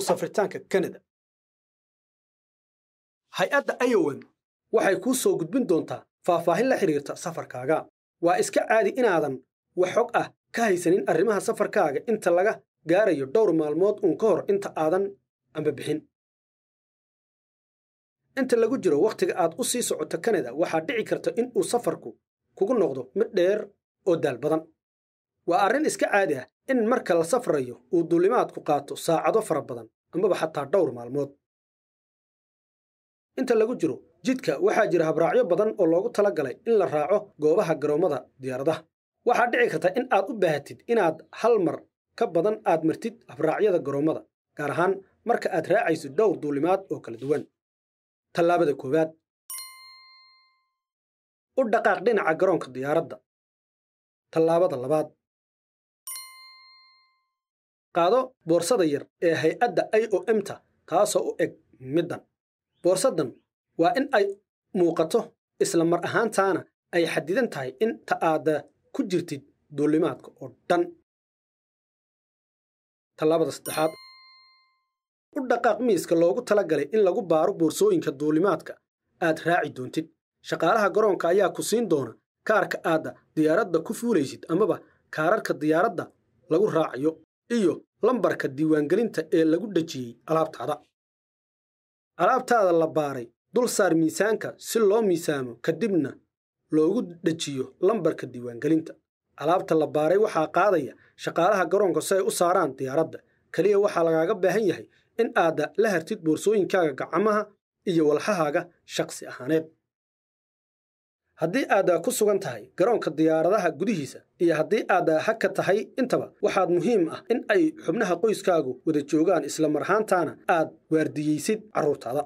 u safritaanka kanada hay-adda ayowan waxay kuu soo gudbin doontaa faahfaahin la xidhiirta safarkaaga waa iska caadi inaadan wax xog ah ka haysanin arrimaha safarkaaga inta laga gaarayo dhowr maalmood uun ka hor inta aadan amba bixin inta lagu jiro wakhtiga aad u sii socoto kanada waxaad dhici karta in uu safarku kugu noqdo mid dheer oo daal badan waa arrin iska caadi ah in marka la safrayo uu duulimaadku qaato saacado fara badan amaba xataa dhowr maalmood inta lagu jiro jidka waxaa jira habraacyo badan oo loogu tala galay in la raaco goobaha garoommada diyaaradaha waxaad dhici karta in aad u baahatid inaad hal mar ka badan aad martid habraacyada garoommada gaar ahaan marka aad raacayso dhowr duulimaad oo kala duwan tallaabada koowaad u dhaqaaq dhinaca garoonka diyaaradda tallaabada labaad qaado boorsada yar ee hay-adda i o m ta taasoo u eg middan boorsaddan waa in ay muuqato isla mar ahaantaana ay xadidan tahay inta aada ku jirtid duulimaadka oo dhan tallaabada saddexaad u dhaqaaq miiska loogu tala galay in lagu baaro boorsooyinka duulimaadka aad raaci doontid shaqaalaha garoonka ayaa ku siin doona kaarka aadda diyaaradda ku fuulaysid amaba kaararka diyaaradda lagu raacayo iyo lambarka diiwaangelinta ee lagu dhejiyey alaabtaada alaabtaada la baaray dul saar miisaanka si loo miisaamo kadibna loogu dhejiyo lambarka diiwaangelinta alaabta la baaray waxaa qaadaya shaqaalaha garoonka si ay u saaraan diyaaradda keliya waxaa lagaaga baahan yahay in aada la hartid boorsooyinkaaga gacamaha iyo walxahaaga shakhsi ahaaneed haddii aad ku sugan tahay garoonka diyaaradaha gudihiisa iyo haddii aad haka tahay intaba waxaad muhiim ah in ay xubnaha qoyskaagu wada joogaan isla marhaantaana aad waardiyeysid carruurtaada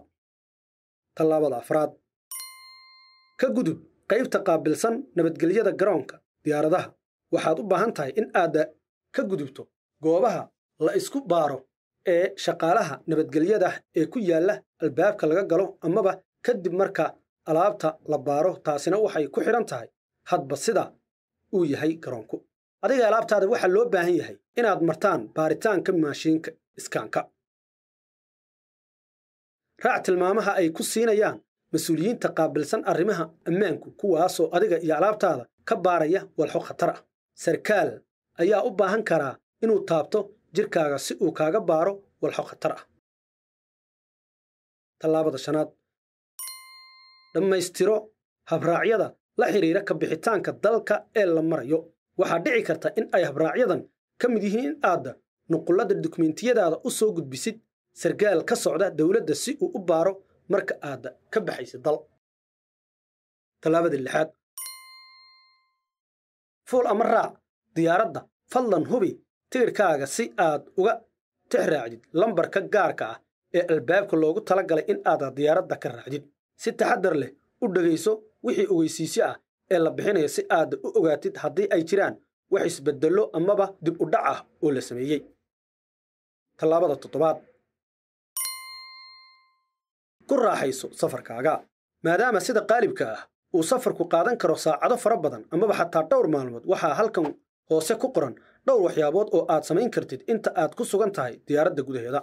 tallaabada afraad ka gudub qaybta qaabilsan nabadgelyada garoonka diyaaradaha waxaad u baahan tahay in aad ka gudubto goobaha la isku baaro ee shaqaalaha nabadgelyada ah ee ku yaalla albaabka laga galo amaba kadib marka alaabta la baaro taasina waxay ku xidhan tahay hadba sida uu yahay garoonku adiga alaabtaada waxaa loo baahan yahay inaad martaan baaritaanka maashiinka iskaanka raac tilmaamaha ay ku siinayaan mas-uuliyiinta qaabilsan arrimaha ammaanku kuwaasoo adiga iyo alaabtaada ka baaraya walxo khatar ah sarkaal ayaa u baahan karaa inuu taabto jirkaaga si uu kaaga baaro walxo khatar ah tallaabada shanaad dhammaystiro habraacyada la xidhiira ka bixitaanka dalka ee la marayo waxaa dhici karta in ay habraacyadan ka mid yihiin in aadda nuqullada dukumentiyadaada u soo gudbisid sargaal ka socda dowladda si uu u baaro marka aadda ka baxaysa dal tallaabada fuul ama raac diyaaradda fadlan hubi tigirkaaga si aad uga tixraacdid lambarka gaarka ah ee albaabka loogu tala galay in aad diyaaradda ka raacdid si taxadar leh u dhegayso wixii ogeysiisyo ah ee la bixinaya si aada u ogaatid haddii ay jiraan wax isbeddello amaba dib u dhac ah oo la sameeyey tallaabada toddobaad ku raaxayso safarkaaga maadaama sida qaalibka ah uu safarku qaadan karo saacado fara badan amaba xataa dhowr maalmood waxaa halkan hoose ku qoran dhowr waxyaabood oo aad samayn kartid inta aad ku sugan tahay diyaaradda gudaheeda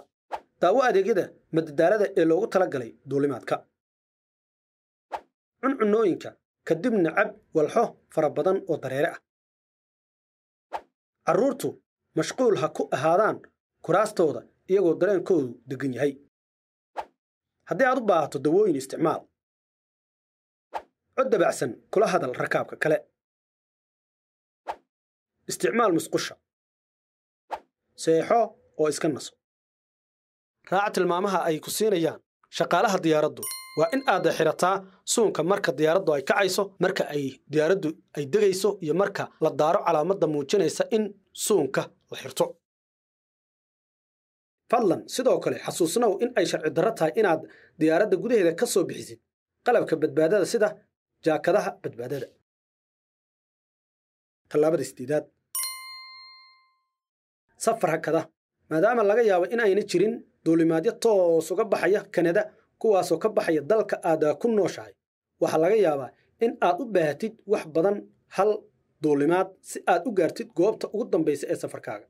daawo adeegyada madadaalada ee loogu talagalay duulimaadka cuncunooyinka kadibna cab walxo fara badan oo dareere ah carruurtu mashquul ha ku ahaadaan kuraastooda iyagoo dareenkoodu deggan yahay haddii aad u baahato dawooyin isticmaal cod dabacsan kula hadal rakaabka kale isticmaal musqusha seexo oo iska naso raaca tilmaamaha ay ku siinayaan shaqaalaha diyaaraddu waa in aad xirataa suunka marka diyaaraddu ay kacayso marka ay diyaaraddu ay degayso iyo marka la daaro calaamadda muujinaysa in suunka la xirto fadlan sidoo kale xasuusnow in ay sharci darro tahay inaad diyaaradda gudaheeda ka soo bixisid qalabka badbaadada sida jaakadaha badbaadada tallaabada sideedaad safar hakada maadaama laga yaabo in ayna jirin duulimaadyo toos uga baxaya kanada kuwaasoo ka baxaya dalka aad ku nooshahay waxaa laga yaabaa in aad u baahatid wax badan hal duulimaad si aad u gaartid goobta ugu dambaysa ee safarkaaga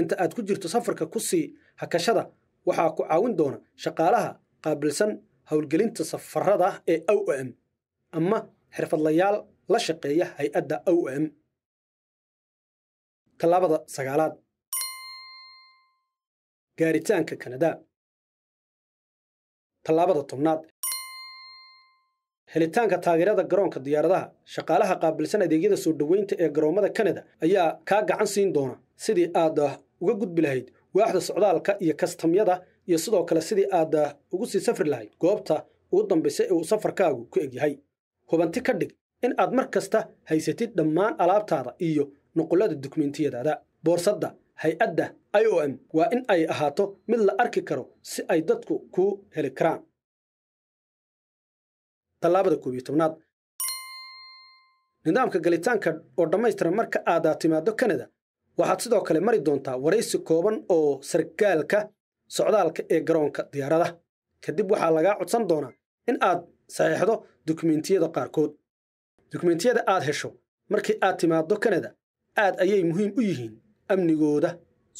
inta aad ku jirto safarka ku sii hakashada waxaa ku caawin doona shaqaalaha qaabilsan howlgelinta safarada ee o m ama xirfadlayaal la shaqeeya hay-adda o m tallaabada sagaalaad gaaritaanka kanada tallaabada tobnaad helitaanka taageerada garoonka diyaaradaha shaqaalaha qaabilsan adeegyada soo dhoweynta ee garoommada kanada ayaa kaa gacan siin doona sidii aad uga gudbi lahayd waaxda socdaalka iyo kastamyada iyo sidoo kale sidii aad ugu sii safri lahayd goobta ugu dambaysa ee uu safarkaagu ku egyahay hubanti ka dhig in aad mar kasta haysatid dhammaan alaabtaada iyo nuqullada dukumentiyadaada boorsadda hay-adda i o m waa in ay ahaato mid la arki karo si ay dadku kuu heli karaan nidaamka galitaanka oo dhammaystiran marka aadaad timaaddo kanada waxaad sidoo kale mari doontaa waraysi kooban oo sarkaalka socdaalka ee garoonka diyaarada kadib waxaa lagaa codsan doonaa in aad saxiixdo dukumentiyada qaarkood dukumentiyada aad hesho markii aad timaado kanada aad ayay muhiim u yihiin amnigooda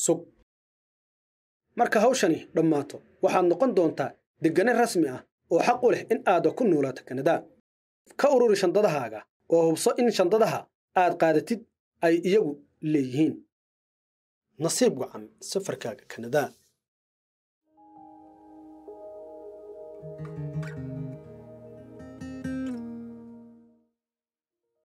sug marka hawshani dhammaato waxaad noqon doontaa deggane rasmi ah oo xaq u leh in aada ku nuulaato kanada ka ururi shandadahaaga oo hubso in shandadaha aad qaadatid ay iyagu leeyihiin nasiib wacan safarkaaga kanada